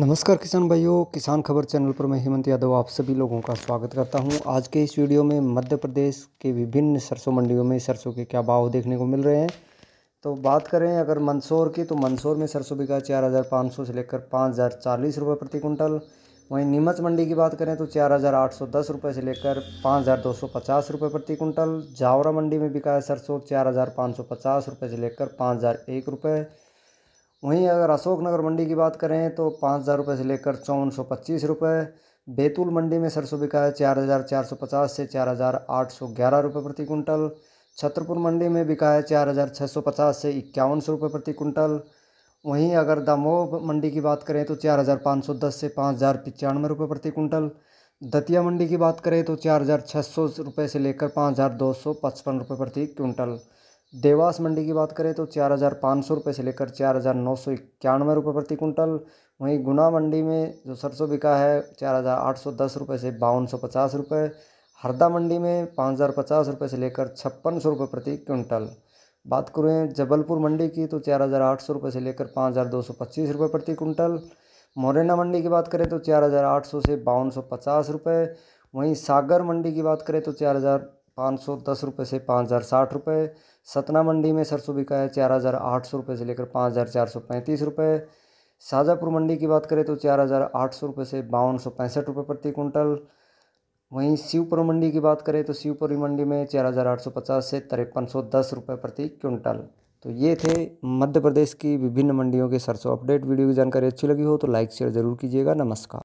नमस्कार किसान भाइयों किसान खबर चैनल पर मैं हेमंत यादव आप सभी लोगों का स्वागत करता हूं आज के इस वीडियो में मध्य प्रदेश के विभिन्न सरसों मंडियों में सरसों के क्या भाव देखने को मिल रहे हैं तो बात करें अगर मंदसौर की तो मंदसौर में सरसों बिका चार हज़ार पाँच सौ से लेकर पाँच हज़ार चालीस रुपये प्रति कुंटल वहीं नीमच मंडी की बात करें तो चार हज़ार आठ सौ दस रुपये से लेकर पाँच हज़ार दो सौ पचास रुपये प्रति कुंटल जावरा मंडी में बिका है सरसों चार हज़ार पाँच सौ पचास रुपये से लेकर पाँच हज़ार एक रुपये वहीं अगर अशोकनगर मंडी की बात करें तो पाँच हज़ार रुपये से लेकर चौवन सौ पच्चीस रुपये बैतूल मंडी में सरसों बिका है चार हज़ार चार सौ पचास से चार हज़ार आठ सौ ग्यारह रुपये प्रति कुंटल छतरपुर मंडी में बिका है चार हज़ार छः सौ पचास से इक्यावन सौ रुपये प्रति कुंटल वहीं अगर दामोह मंडी की बात करें तो चार हज़ार पाँच सौ दस से पाँच हज़ार पचानवे रुपये प्रति कुंटल दतिया मंडी की बात करें तो चार हज़ार छः सौ रुपये से लेकर पाँच हज़ार दो सौ पचपन रुपये प्रति क्विंटल देवास मंडी की बात करें तो चार हज़ार पाँच सौ रुपये से लेकर चार हज़ार नौ सौ इक्यानवे रुपये प्रति कुंटल वहीं गुना मंडी में जो सरसों बिका है चार हज़ार आठ सौ दस रुपये से बावन सौ पचास रुपये हरदा मंडी में पाँच हज़ार पचास रुपये से लेकर छप्पन सौ रुपये प्रति क्विंटल बात करें जबलपुर मंडी की तो चार हज़ार आठ सौ रुपये से लेकर पाँच हज़ार दो सौ पच्चीस रुपये प्रति कुंटल मोरेना मंडी की बात करें तो चार हज़ार आठ सौ से बावन सौ पचास रुपये वहीं सागर मंडी की बात करें तो चार हज़ार पाँच सौ दस रुपये से पाँच हज़ार साठ रुपये सतना मंडी में सरसों बिका है चार हज़ार आठ सौ रुपये से लेकर पाँच हज़ार चार सौ पैंतीस रुपये शाजापुर मंडी की बात करें तो चार हज़ार आठ सौ रुपये से बावन सौ पैंसठ रुपये प्रति कुंटल वहीं शिवपुर मंडी की बात करें तो शिवपुरी मंडी में चार हज़ार आठ सौ पचास से तिरपन सौ दस रुपये प्रति क्विंटल तो ये थे मध्य प्रदेश की विभिन्न मंडियों के सरसों अपडेट वीडियो की जानकारी अच्छी लगी हो तो लाइक शेयर जरूर कीजिएगा नमस्कार